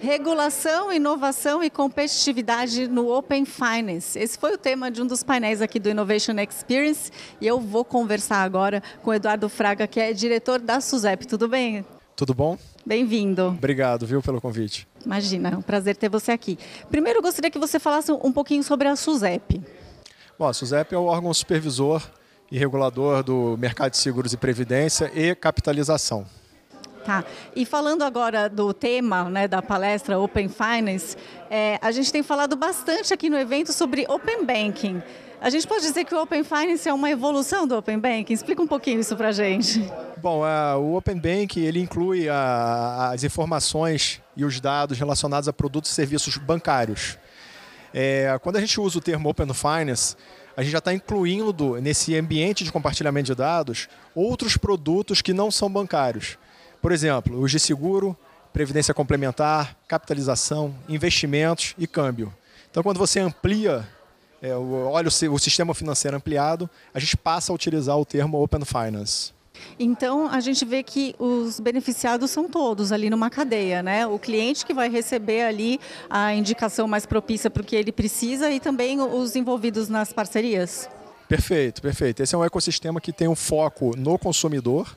Regulação, inovação e competitividade no Open Finance. Esse foi o tema de um dos painéis aqui do Innovation Experience e eu vou conversar agora com o Eduardo Fraga, que é diretor da SUSEP. Tudo bem? Tudo bom? Bem-vindo. Obrigado, viu, pelo convite. Imagina, é um prazer ter você aqui. Primeiro, eu gostaria que você falasse um pouquinho sobre a SUSEP. Bom, a SUSEP é o órgão supervisor e regulador do mercado de seguros e previdência e capitalização. Tá. E falando agora do tema né, da palestra Open Finance, é, a gente tem falado bastante aqui no evento sobre Open Banking. A gente pode dizer que o Open Finance é uma evolução do Open Banking? Explica um pouquinho isso para a gente. Bom, é, o Open Banking ele inclui as informações e os dados relacionados a produtos e serviços bancários. É, quando a gente usa o termo Open Finance, a gente já está incluindo nesse ambiente de compartilhamento de dados outros produtos que não são bancários. Por exemplo, os de seguro, previdência complementar, capitalização, investimentos e câmbio. Então, quando você amplia, é, olha o sistema financeiro ampliado, a gente passa a utilizar o termo Open Finance. Então, a gente vê que os beneficiados são todos ali numa cadeia, né? O cliente que vai receber ali a indicação mais propícia para o que ele precisa e também os envolvidos nas parcerias. Perfeito, perfeito. Esse é um ecossistema que tem um foco no consumidor,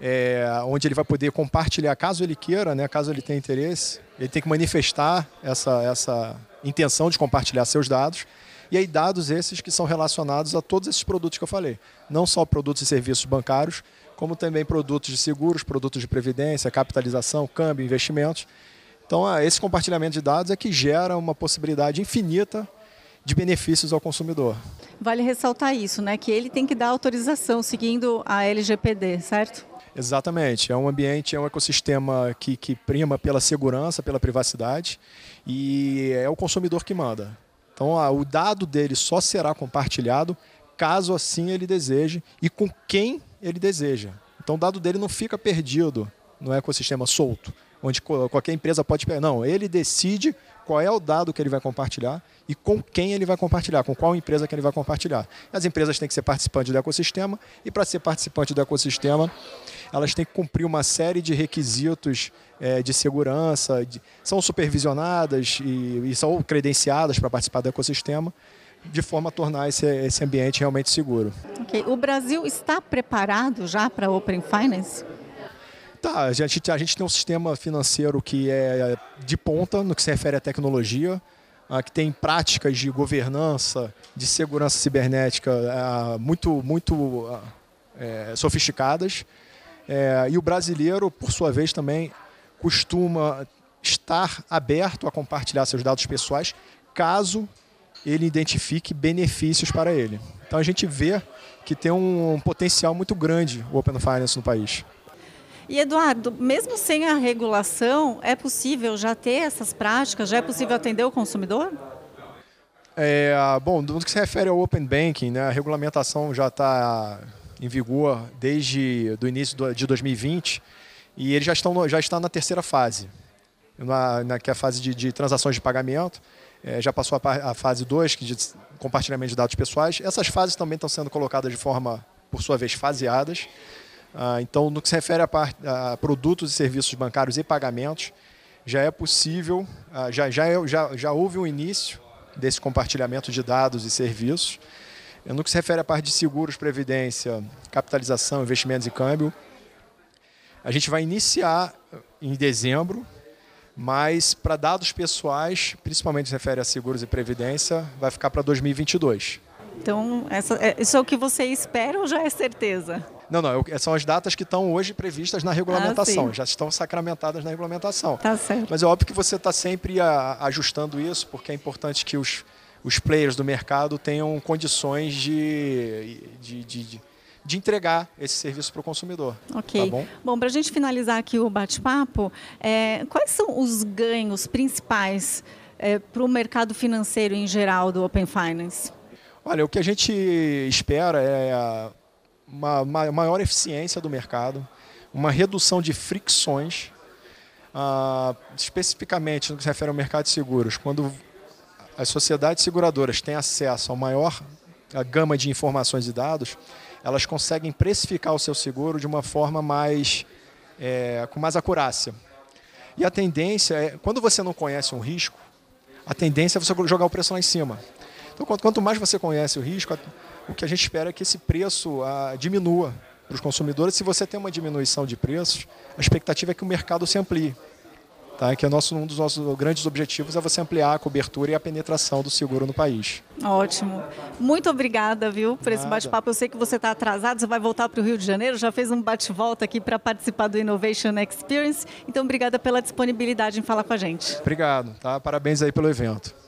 é, onde ele vai poder compartilhar, caso ele queira, né, caso ele tenha interesse, ele tem que manifestar essa, essa intenção de compartilhar seus dados. E aí dados esses que são relacionados a todos esses produtos que eu falei. Não só produtos e serviços bancários, como também produtos de seguros, produtos de previdência, capitalização, câmbio, investimentos. Então, ah, esse compartilhamento de dados é que gera uma possibilidade infinita de benefícios ao consumidor. Vale ressaltar isso, né? Que ele tem que dar autorização seguindo a LGPD, certo? Exatamente. É um ambiente, é um ecossistema que, que prima pela segurança, pela privacidade e é o consumidor que manda. Então, o dado dele só será compartilhado caso assim ele deseje e com quem ele deseja. Então, o dado dele não fica perdido no ecossistema solto onde qualquer empresa pode pegar. Não, ele decide qual é o dado que ele vai compartilhar e com quem ele vai compartilhar, com qual empresa que ele vai compartilhar. As empresas têm que ser participantes do ecossistema e para ser participante do ecossistema, elas têm que cumprir uma série de requisitos é, de segurança, de, são supervisionadas e, e são credenciadas para participar do ecossistema de forma a tornar esse, esse ambiente realmente seguro. Okay. O Brasil está preparado já para a Open Finance? Tá, a gente, a gente tem um sistema financeiro que é de ponta no que se refere à tecnologia, ah, que tem práticas de governança, de segurança cibernética ah, muito, muito ah, é, sofisticadas. É, e o brasileiro, por sua vez, também costuma estar aberto a compartilhar seus dados pessoais caso ele identifique benefícios para ele. Então a gente vê que tem um potencial muito grande o Open Finance no país. E Eduardo, mesmo sem a regulação, é possível já ter essas práticas? Já é possível atender o consumidor? É, bom, no que se refere ao Open Banking, né, a regulamentação já está em vigor desde o início de 2020 e eles já estão já está na terceira fase, na, na que é a fase de, de transações de pagamento. É, já passou a, a fase 2, que é de compartilhamento de dados pessoais. Essas fases também estão sendo colocadas de forma, por sua vez, faseadas. Ah, então, no que se refere a, part, a produtos e serviços bancários e pagamentos, já é possível, ah, já, já, é, já, já houve um início desse compartilhamento de dados e serviços. No que se refere à parte de seguros, previdência, capitalização, investimentos e câmbio, a gente vai iniciar em dezembro, mas para dados pessoais, principalmente se refere a seguros e previdência, vai ficar para 2022. Então, essa, é, isso é o que você espera ou já é certeza? Não, não, eu, é, são as datas que estão hoje previstas na regulamentação, ah, já estão sacramentadas na regulamentação. Tá certo. Mas é óbvio que você está sempre a, ajustando isso, porque é importante que os, os players do mercado tenham condições de, de, de, de de entregar esse serviço para o consumidor. Tá ok. Tá bom, bom para a gente finalizar aqui o bate-papo, é, quais são os ganhos principais é, para o mercado financeiro em geral do Open Finance? Olha, o que a gente espera é a uma, maior eficiência do mercado, uma redução de fricções, ah, especificamente no que se refere ao mercado de seguros, quando as sociedades seguradoras têm acesso a maior a gama de informações e dados, elas conseguem precificar o seu seguro de uma forma mais é, com mais acurácia. E a tendência é, quando você não conhece um risco, a tendência é você jogar o preço lá em cima. Então, quanto mais você conhece o risco, o que a gente espera é que esse preço ah, diminua para os consumidores. Se você tem uma diminuição de preços, a expectativa é que o mercado se amplie. Tá? Que é nosso, um dos nossos grandes objetivos é você ampliar a cobertura e a penetração do seguro no país. Ótimo. Muito obrigada, viu, por Nada. esse bate-papo. Eu sei que você está atrasado, você vai voltar para o Rio de Janeiro, já fez um bate-volta aqui para participar do Innovation Experience. Então, obrigada pela disponibilidade em falar com a gente. Obrigado, tá? Parabéns aí pelo evento.